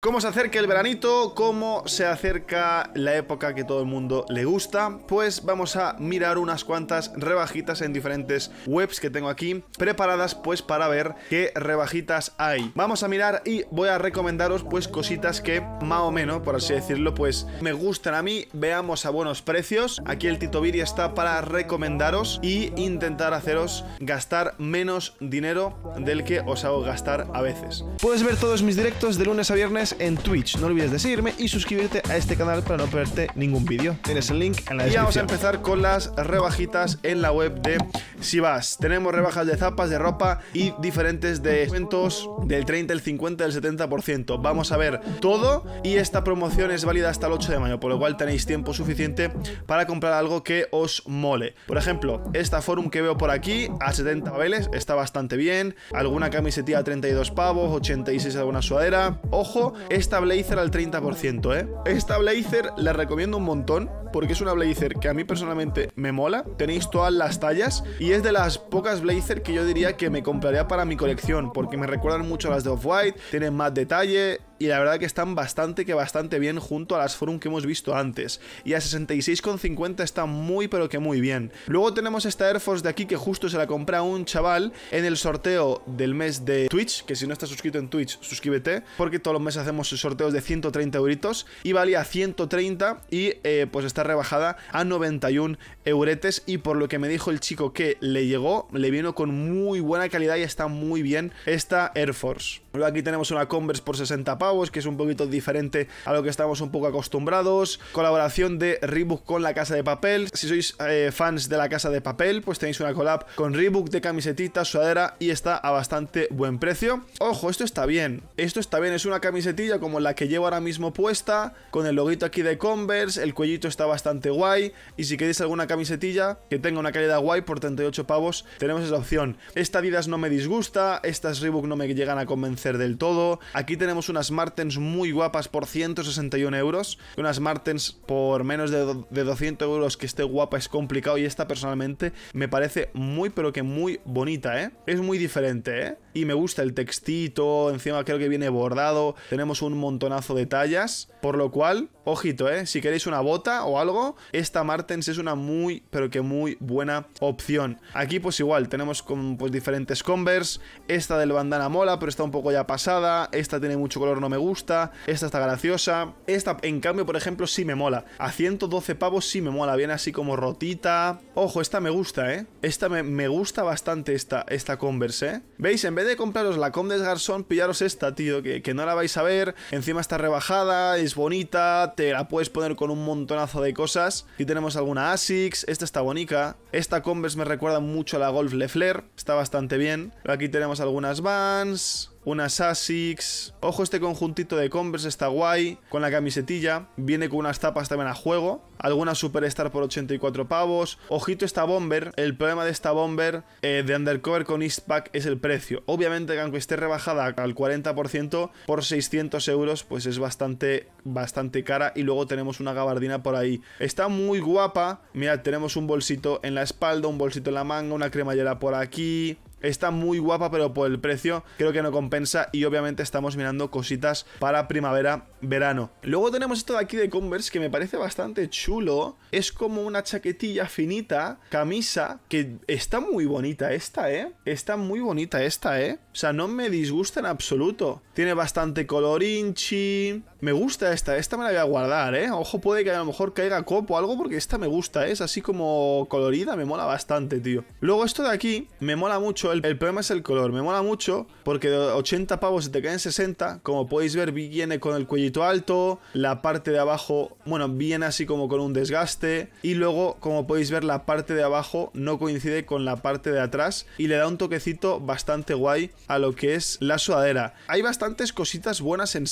¿Cómo se acerca el veranito? ¿Cómo se acerca la época que todo el mundo le gusta? Pues vamos a mirar unas cuantas rebajitas en diferentes webs que tengo aquí preparadas pues para ver qué rebajitas hay. Vamos a mirar y voy a recomendaros pues cositas que más o menos, por así decirlo, pues me gustan a mí, veamos a buenos precios. Aquí el Tito Viri está para recomendaros y intentar haceros gastar menos dinero del que os hago gastar a veces. Puedes ver todos mis directos de lunes a viernes en Twitch. No olvides de seguirme y suscribirte a este canal para no perderte ningún vídeo. Tienes el link en la descripción. Y vamos a empezar con las rebajitas en la web de Sivas. Tenemos rebajas de zapas, de ropa y diferentes descuentos del 30, el 50, el 70%. Vamos a ver todo y esta promoción es válida hasta el 8 de mayo, por lo cual tenéis tiempo suficiente para comprar algo que os mole. Por ejemplo, esta forum que veo por aquí a 70 paveles está bastante bien. Alguna camiseta a 32 pavos, 86 alguna suadera, Ojo esta Blazer al 30%, ¿eh? Esta Blazer la recomiendo un montón porque es una blazer que a mí personalmente me mola. Tenéis todas las tallas y es de las pocas blazer que yo diría que me compraría para mi colección porque me recuerdan mucho a las de Off-White, tienen más detalle, y la verdad que están bastante que bastante bien junto a las Forum que hemos visto antes. Y a 66,50 está muy pero que muy bien. Luego tenemos esta Air Force de aquí que justo se la compra un chaval en el sorteo del mes de Twitch, que si no estás suscrito en Twitch, suscríbete, porque todos los meses hacemos sorteos de 130 euritos y valía 130 y eh, pues está rebajada a 91 euretes y por lo que me dijo el chico que le llegó, le vino con muy buena calidad y está muy bien esta Air Force aquí tenemos una Converse por 60 pavos, que es un poquito diferente a lo que estamos un poco acostumbrados. Colaboración de Reebok con la Casa de Papel. Si sois eh, fans de la Casa de Papel, pues tenéis una collab con Reebok de camisetitas sudadera y está a bastante buen precio. Ojo, esto está bien. Esto está bien, es una camisetilla como la que llevo ahora mismo puesta, con el loguito aquí de Converse, el cuellito está bastante guay, y si queréis alguna camisetilla que tenga una calidad guay por 38 pavos, tenemos esa opción. Esta Adidas no me disgusta, estas Reebok no me llegan a convencer del todo. Aquí tenemos unas Martens muy guapas por 161 euros. Unas Martens por menos de, 200 euros que esté guapa es complicado y esta personalmente me parece muy pero que muy bonita, ¿eh? Es muy diferente, ¿eh? Y me gusta el textito, encima creo que viene bordado, tenemos un montonazo de tallas, por lo cual, ojito, ¿eh? Si queréis una bota o algo, esta Martens es una muy pero que muy buena opción. Aquí pues igual, tenemos con, pues, diferentes Converse, esta del bandana mola, pero está un poco ya pasada, esta tiene mucho color, no me gusta, esta está graciosa, esta en cambio, por ejemplo, sí me mola. A 112 pavos sí me mola, viene así como rotita. Ojo, esta me gusta, ¿eh? Esta me, gusta bastante esta, esta Converse, ¿eh? ¿Veis? En vez de compraros la Converse Garzón, pillaros esta, tío, que, no la vais a ver. Encima está rebajada, es bonita, te la puedes poner con un montonazo de cosas. Aquí tenemos alguna ASICS, esta está bonita. Esta Converse me recuerda mucho a la Golf Le Flair, está bastante bien. Aquí tenemos algunas Vans unas Asics. Ojo, este conjuntito de Converse está guay. Con la camisetilla. Viene con unas tapas también a juego. algunas Superstar por 84 pavos. Ojito esta Bomber. El problema de esta Bomber eh, de Undercover con Eastpack es el precio. Obviamente que aunque esté rebajada al 40% por 600 euros, pues es bastante, bastante cara. Y luego tenemos una gabardina por ahí. Está muy guapa. Mira, tenemos un bolsito en la espalda, un bolsito en la manga, una cremallera por aquí, Está muy guapa, pero por el precio creo que no compensa y obviamente estamos mirando cositas para primavera, verano. Luego tenemos esto de aquí de Converse que me parece bastante chulo. Es como una chaquetilla finita, camisa, que está muy bonita esta, ¿eh? Está muy bonita esta, ¿eh? O sea, no me disgusta en absoluto. Tiene bastante color, inchi... Me gusta esta. Esta me la voy a guardar, ¿eh? Ojo, puede que a lo mejor caiga copo o algo porque esta me gusta. ¿eh? Es así como colorida. Me mola bastante, tío. Luego esto de aquí me mola mucho. El, el problema es el color. Me mola mucho porque de 80 pavos se te caen 60. Como podéis ver, viene con el cuellito alto. La parte de abajo, bueno, viene así como con un desgaste. Y luego, como podéis ver, la parte de abajo no coincide con la parte de atrás. Y le da un toquecito bastante guay a lo que es la sudadera. Hay bastante cositas buenas en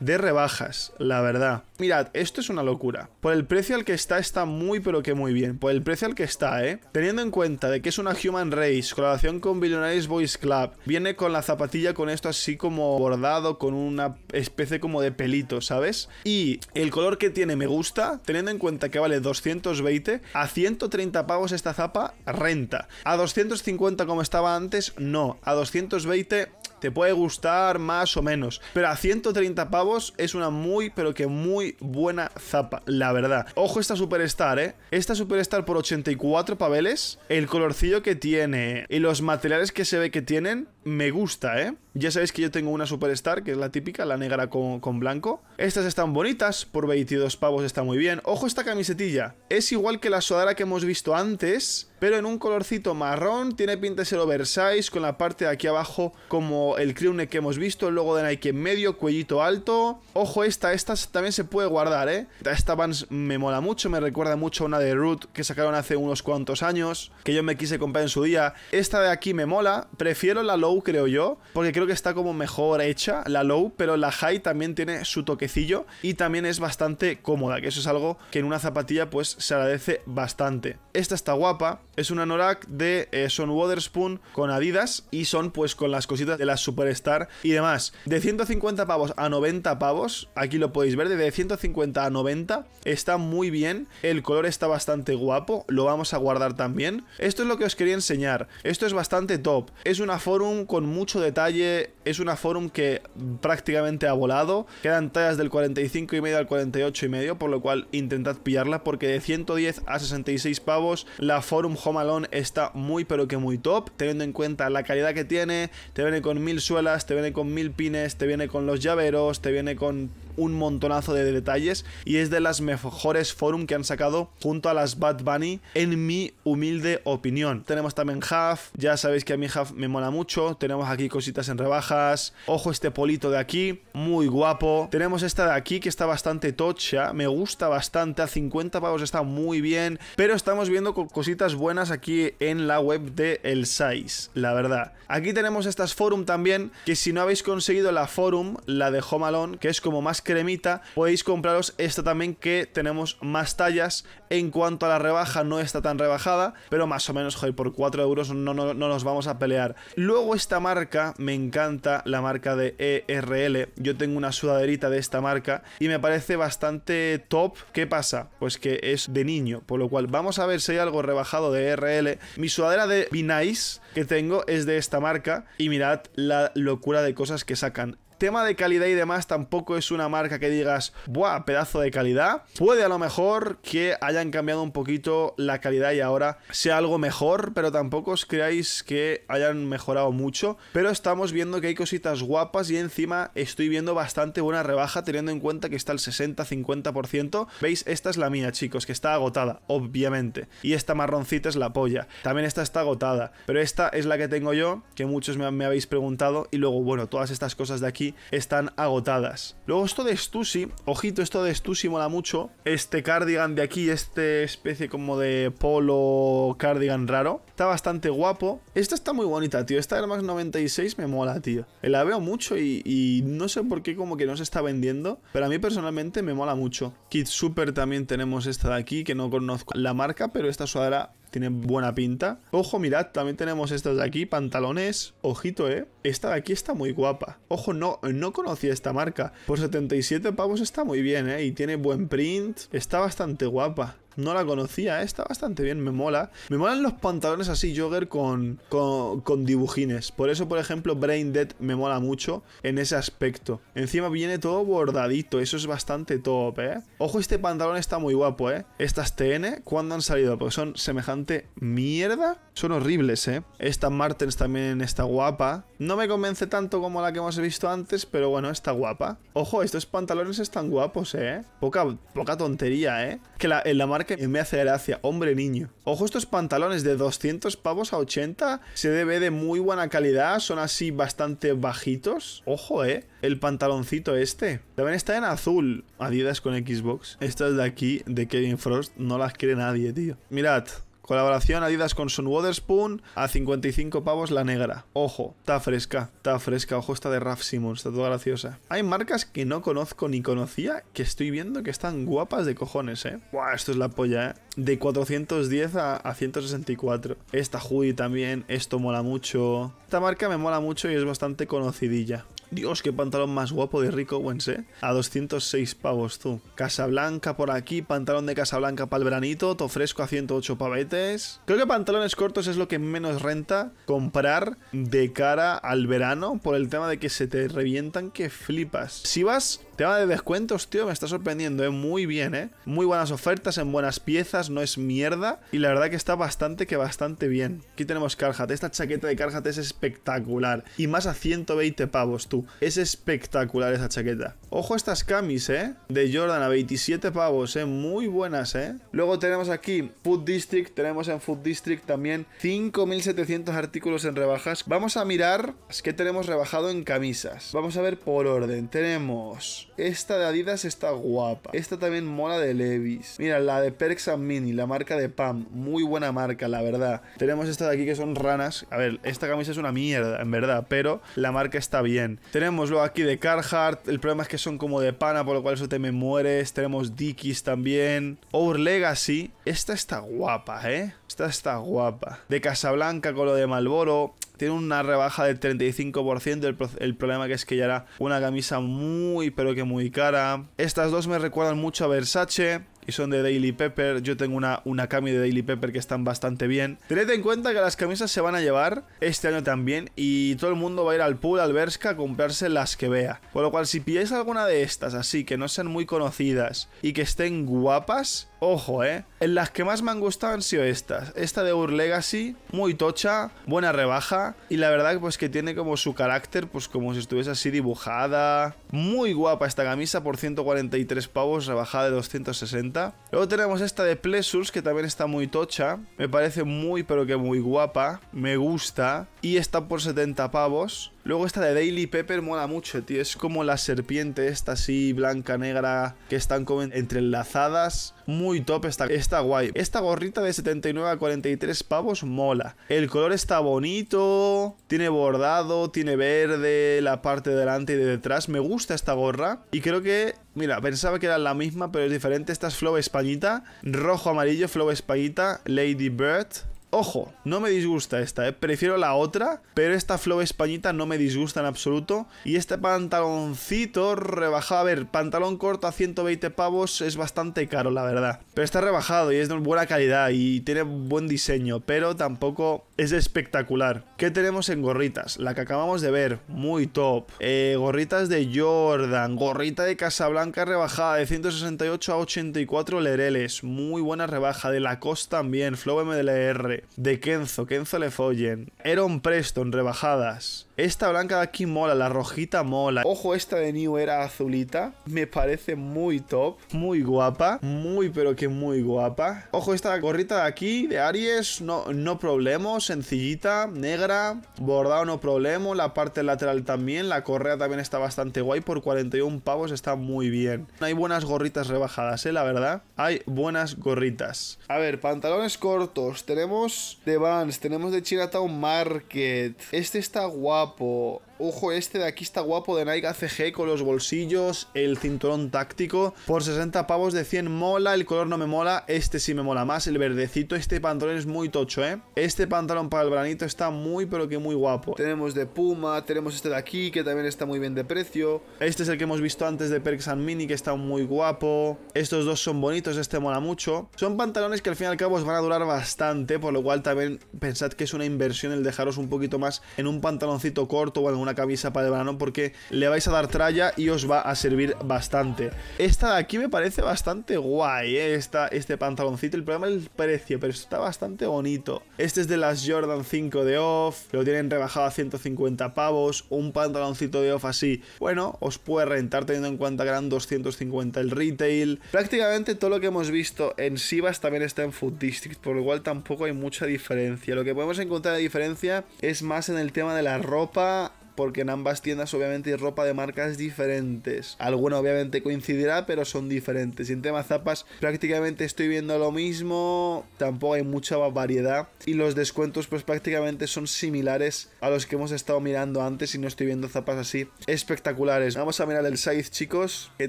de rebajas, la verdad. Mirad, esto es una locura. Por el precio al que está, está muy pero que muy bien. Por el precio al que está, ¿eh? Teniendo en cuenta de que es una Human Race, colaboración con Billionaires Boys Club, viene con la zapatilla con esto así como bordado, con una especie como de pelito, ¿sabes? Y el color que tiene me gusta, teniendo en cuenta que vale 220, a 130 pagos esta zapa renta. A 250 como estaba antes, no. A 220 te puede gustar más o menos. Pero a 130 pavos es una muy, pero que muy buena zapa, la verdad. Ojo esta Superstar, ¿eh? Esta Superstar por 84 paveles, el colorcillo que tiene y los materiales que se ve que tienen, me gusta, ¿eh? Ya sabéis que yo tengo una Superstar, que es la típica, la negra con, blanco. Estas están bonitas, por 22 pavos está muy bien. Ojo esta camisetilla, es igual que la sudadera que hemos visto antes, pero en un colorcito marrón, tiene pinta de ser oversize, con la parte de aquí abajo como el crewneck que hemos visto, el logo de Nike en medio, cuellito alto. Ojo esta, esta también se puede guardar, ¿eh? Esta Vans me mola mucho, me recuerda mucho a una de Root que sacaron hace unos cuantos años, que yo me quise comprar en su día. Esta de aquí me mola, prefiero la Low creo yo, porque creo creo que está como mejor hecha la low, pero la high también tiene su toquecillo y también es bastante cómoda, que eso es algo que en una zapatilla pues se agradece bastante. Esta está guapa, es una Norak de eh, Son Waterspoon con Adidas y son pues con las cositas de la Superstar y demás. De 150 pavos a 90 pavos, aquí lo podéis ver, de 150 a 90 está muy bien, el color está bastante guapo, lo vamos a guardar también. Esto es lo que os quería enseñar, esto es bastante top, es una forum con mucho detalle, es una forum que prácticamente ha volado. Quedan tallas del 45 y medio al 48 y medio, por lo cual intentad pillarla porque de 110 a 66 pavos la forum Home Alone está muy pero que muy top, teniendo en cuenta la calidad que tiene, te viene con mil suelas, te viene con mil pines, te viene con los llaveros, te viene con un montonazo de detalles y es de las mejores forum que han sacado junto a las Bad Bunny, en mi humilde opinión. Tenemos también Half ya sabéis que a mí Half me mola mucho. Tenemos aquí cositas en rebajas. Ojo, este polito de aquí, muy guapo. Tenemos esta de aquí que está bastante tocha, me gusta bastante. A 50 pavos está muy bien, pero estamos viendo cositas buenas aquí en la web de El size la verdad. Aquí tenemos estas forum también, que si no habéis conseguido la forum, la de Home que es como más cremita, podéis compraros esta también que tenemos más tallas. En cuanto a la rebaja, no está tan rebajada, pero más o menos, joder, por 4 euros no, no, nos vamos a pelear. Luego esta marca, me encanta la marca de ERL. Yo tengo una sudaderita de esta marca y me parece bastante top. ¿Qué pasa? Pues que es de niño, por lo cual vamos a ver si hay algo rebajado de ERL. Mi sudadera de Be que tengo es de esta marca y mirad la locura de cosas que sacan tema de calidad y demás tampoco es una marca que digas, ¡buah, pedazo de calidad! Puede a lo mejor que hayan cambiado un poquito la calidad y ahora sea algo mejor, pero tampoco os creáis que hayan mejorado mucho. Pero estamos viendo que hay cositas guapas y encima estoy viendo bastante buena rebaja teniendo en cuenta que está el 60-50%. ¿Veis? Esta es la mía, chicos, que está agotada, obviamente. Y esta marroncita es la polla. También esta está agotada, pero esta es la que tengo yo, que muchos me habéis preguntado. Y luego, bueno, todas estas cosas de aquí están agotadas. Luego esto de Stussy, ojito, esto de Stussy mola mucho. Este cardigan de aquí, este especie como de polo cardigan raro. Está bastante guapo. Esta está muy bonita, tío. Esta Air Max 96 me mola, tío. La veo mucho y, no sé por qué como que no se está vendiendo, pero a mí personalmente me mola mucho. Kit Super también tenemos esta de aquí, que no conozco la marca, pero esta sudadera tiene buena pinta. Ojo, mirad, también tenemos estas de aquí, pantalones. Ojito, ¿eh? Esta de aquí está muy guapa. Ojo, no, no conocía esta marca. Por 77 pavos está muy bien, ¿eh? Y tiene buen print. Está bastante guapa no la conocía, eh, está bastante bien, me mola. Me molan los pantalones así, jogger, con, con, dibujines. Por eso, por ejemplo, Brain Dead me mola mucho en ese aspecto. Encima viene todo bordadito, eso es bastante top, ¿eh? Ojo, este pantalón está muy guapo, ¿eh? Estas TN, ¿cuándo han salido? Porque son semejante mierda. Son horribles, ¿eh? Esta Martens también está guapa. No me convence tanto como la que hemos visto antes, pero bueno, está guapa. Ojo, estos pantalones están guapos, ¿eh? Poca, poca tontería, ¿eh? Que en la marca me hace gracia. Hombre niño. Ojo, estos pantalones de 200 pavos a 80 se debe de muy buena calidad. Son así bastante bajitos. Ojo, eh. El pantaloncito este. También está en azul. Adidas con Xbox. Estas de aquí, de Kevin Frost, no las quiere nadie, tío. Mirad, Colaboración Adidas con Son Waterspoon a 55 pavos la negra. Ojo, está fresca, está fresca. Ojo, esta de Raf Simon, está toda graciosa. Hay marcas que no conozco ni conocía que estoy viendo que están guapas de cojones, ¿eh? Buah, esto es la polla, ¿eh? De 410 a, a 164. Esta hoodie también, esto mola mucho. Esta marca me mola mucho y es bastante conocidilla. Dios, qué pantalón más guapo de Rico Owens, A 206 pavos, tú. Casa Blanca por aquí, pantalón de Blanca para el veranito, te fresco a 108 pavetes. Creo que pantalones cortos es lo que menos renta comprar de cara al verano por el tema de que se te revientan que flipas. Si vas, tema de descuentos, tío, me está sorprendiendo, ¿eh? Muy bien, ¿eh? Muy buenas ofertas en buenas piezas, no es mierda. Y la verdad que está bastante, que bastante bien. Aquí tenemos Carhat. Esta chaqueta de Carhat es espectacular. Y más a 120 pavos, tú. Es espectacular esa chaqueta. Ojo estas camis, ¿eh? De Jordan a 27 pavos, ¿eh? Muy buenas, ¿eh? Luego tenemos aquí Food District, tenemos en Food District también 5.700 artículos en rebajas. Vamos a mirar qué tenemos rebajado en camisas. Vamos a ver por orden. Tenemos esta de Adidas, está guapa. Esta también mola de Levis. Mira, la de Perks and Mini, la marca de Pam. Muy buena marca, la verdad. Tenemos esta de aquí que son ranas. A ver, esta camisa es una mierda, en verdad, pero la marca está bien. Tenemos luego aquí de Carhartt. El problema es que son como de pana, por lo cual eso te me mueres. Tenemos Dickies también. Our Legacy. Esta está guapa, ¿eh? Esta está guapa. De Casablanca con lo de Malboro. Tiene una rebaja del 35%. El, problema que es que ya era una camisa muy, pero que muy cara. Estas dos me recuerdan mucho a Versace son de Daily Pepper. Yo tengo una, una cami de Daily Pepper que están bastante bien. Tened en cuenta que las camisas se van a llevar este año también y todo el mundo va a ir al pool, al Berska, a comprarse las que vea. Por lo cual, si pilláis alguna de estas así, que no sean muy conocidas y que estén guapas, Ojo, ¿eh? Las que más me han gustado han sido estas. Esta de Ur Legacy, muy tocha, buena rebaja. Y la verdad, pues que tiene como su carácter, pues como si estuviese así dibujada. Muy guapa esta camisa por 143 pavos, rebajada de 260. Luego tenemos esta de Pleasures, que también está muy tocha. Me parece muy, pero que muy guapa. Me gusta. Y está por 70 pavos. Luego esta de Daily Pepper mola mucho, tío. Es como la serpiente esta así, blanca, negra, que están como entrelazadas. Muy top esta, esta guay. Esta gorrita de 79 a 43 pavos mola. El color está bonito, tiene bordado, tiene verde, la parte de delante y de detrás. Me gusta esta gorra y creo que... Mira, pensaba que era la misma, pero es diferente. Esta es Flow Españita. Rojo, amarillo, Flow Españita. Lady Bird. Ojo, no me disgusta esta, eh. prefiero la otra, pero esta flow españita no me disgusta en absoluto. Y este pantaloncito rebajado, a ver, pantalón corto a 120 pavos es bastante caro, la verdad. Pero está rebajado y es de buena calidad y tiene buen diseño, pero tampoco es espectacular. ¿Qué tenemos en gorritas? La que acabamos de ver, muy top. Eh, gorritas de Jordan, gorrita de Casablanca rebajada de 168 a 84 lereles, muy buena rebaja, de Lacoste también, flow MDLR de Kenzo, Kenzo le follen, Eron Preston, rebajadas. Esta blanca de aquí mola, la rojita mola. Ojo, esta de New Era azulita. Me parece muy top, muy guapa, muy pero que muy guapa. Ojo, esta gorrita de aquí, de Aries, no, no problema. sencillita, negra, bordado no problema, la parte lateral también, la correa también está bastante guay, por 41 pavos está muy bien. Hay buenas gorritas rebajadas, eh, la verdad. Hay buenas gorritas. A ver, pantalones cortos, tenemos de Vans, tenemos de Chirata Market. Este está guapo. Ojo, este de aquí está guapo de Nike ACG con los bolsillos, el cinturón táctico. Por 60 pavos de 100 mola, el color no me mola, este sí me mola más, el verdecito. Este pantalón es muy tocho, ¿eh? Este pantalón para el veranito está muy, pero que muy guapo. Tenemos de Puma, tenemos este de aquí que también está muy bien de precio. Este es el que hemos visto antes de Perks and Mini que está muy guapo. Estos dos son bonitos, este mola mucho. Son pantalones que al fin y al cabo os van a durar bastante, por lo cual también pensad que es una inversión el dejaros un poquito más en un pantaloncito corto o alguna camisa para el verano porque le vais a dar tralla y os va a servir bastante. Esta de aquí me parece bastante guay, ¿eh? este pantaloncito. El problema es el precio, pero está bastante bonito. Este es de las Jordan 5 de off, lo tienen rebajado a 150 pavos. Un pantaloncito de off así, bueno, os puede rentar teniendo en cuenta que eran 250 el retail. Prácticamente todo lo que hemos visto en Sivas también está en Food District, por lo cual tampoco hay mucha diferencia. Lo que podemos encontrar de diferencia es más en el tema de la ropa porque en ambas tiendas obviamente hay ropa de marcas diferentes. Alguna obviamente coincidirá, pero son diferentes. Y en tema zapas prácticamente estoy viendo lo mismo, tampoco hay mucha variedad y los descuentos pues prácticamente son similares a los que hemos estado mirando antes y no estoy viendo zapas así espectaculares. Vamos a mirar el size chicos, que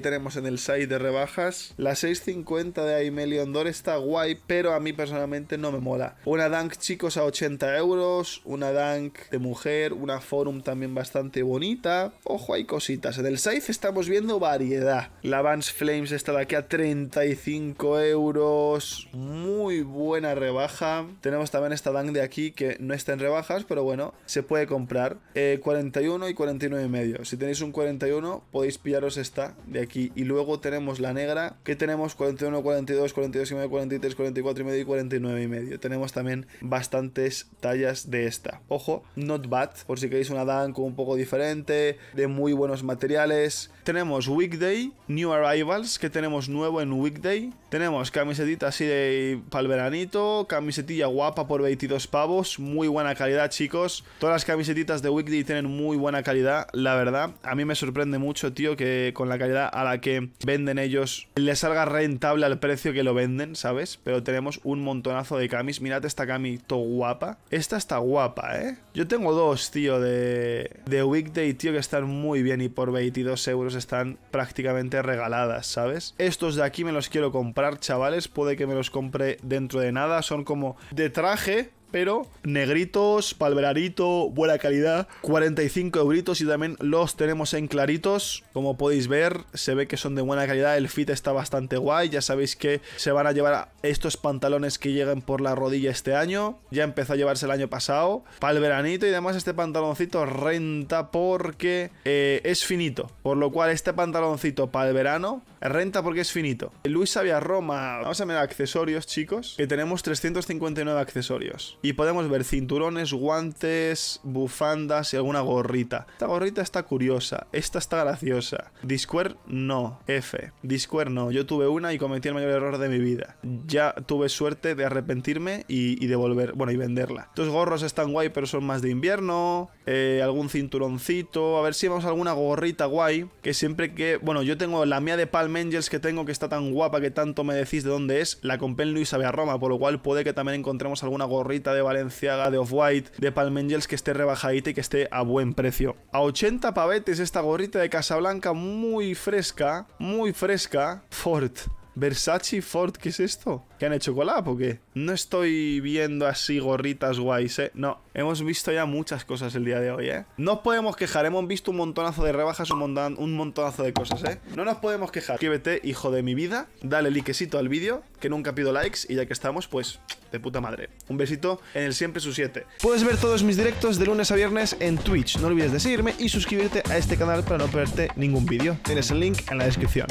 tenemos en el size de rebajas. La 650 de Aimelion Dor está guay, pero a mí personalmente no me mola. Una Dunk, chicos, a 80 euros, una Dunk de mujer, una Forum también va bastante bonita. Ojo, hay cositas. En el Scythe estamos viendo variedad. La Vance Flames está de aquí a 35 euros. Muy buena rebaja. Tenemos también esta Dang de aquí que no está en rebajas, pero bueno, se puede comprar. 41 eh, y 49 y medio. Si tenéis un 41, podéis pillaros esta de aquí. Y luego tenemos la negra, que tenemos 41, 42, 42 y medio, 43, 44 y medio y 49 y medio. Tenemos también bastantes tallas de esta. Ojo, not bad, por si queréis una Dunk un poco diferente, de muy buenos materiales. Tenemos Weekday, New Arrivals, que tenemos nuevo en Weekday. Tenemos camisetas así de Palveranito, veranito, camisetilla guapa por 22 pavos, muy buena calidad chicos. Todas las camisetitas de Weekday tienen muy buena calidad, la verdad. A mí me sorprende mucho, tío, que con la calidad a la que venden ellos Le salga rentable al precio que lo venden, ¿sabes? Pero tenemos un montonazo de camis. Mirad esta camiseta guapa. Esta está guapa, ¿eh? Yo tengo dos, tío, de, de Weekday, tío, que están muy bien y por 22 euros están prácticamente regaladas, ¿sabes? Estos de aquí me los quiero comprar, chavales. Puede que me los compre dentro de nada. Son como de traje, pero negritos, palverarito, buena calidad, 45 euros y también los tenemos en claritos. Como podéis ver, se ve que son de buena calidad, el fit está bastante guay, ya sabéis que se van a llevar estos pantalones que llegan por la rodilla este año, ya empezó a llevarse el año pasado, para el veranito y además este pantaloncito renta porque eh, es finito, por lo cual este pantaloncito para el verano Renta porque es finito. Luis sabía Roma. Vamos a ver accesorios, chicos. Que tenemos 359 accesorios. Y podemos ver cinturones, guantes, bufandas y alguna gorrita. Esta gorrita está curiosa. Esta está graciosa. Discord no. F. Discord no. Yo tuve una y cometí el mayor error de mi vida. Ya tuve suerte de arrepentirme y, devolver. Bueno, y venderla. Estos gorros están guay, pero son más de invierno. Eh, algún cinturoncito. A ver si vamos alguna gorrita guay. Que siempre que. Bueno, yo tengo la mía de palma que tengo, que está tan guapa, que tanto me decís de dónde es, la compré en Luis sabe Roma, por lo cual puede que también encontremos alguna gorrita de Valenciaga, de Off-White, de Palm Angels que esté rebajadita y que esté a buen precio. A 80 pavetes esta gorrita de Casablanca, muy fresca, muy fresca. Fort. Versace Ford, ¿qué es esto? ¿Qué han hecho cola, o qué? No estoy viendo así gorritas guays, ¿eh? No, hemos visto ya muchas cosas el día de hoy, ¿eh? No podemos quejar, hemos visto un montonazo de rebajas, un, un montonazo de cosas, ¿eh? No nos podemos quejar. Suscríbete, hijo de mi vida, dale likecito al vídeo, que nunca pido likes, y ya que estamos, pues de puta madre. Un besito en el siempre su 7. Puedes ver todos mis directos de lunes a viernes en Twitch. No olvides de seguirme y suscribirte a este canal para no perderte ningún vídeo. Tienes el link en la descripción.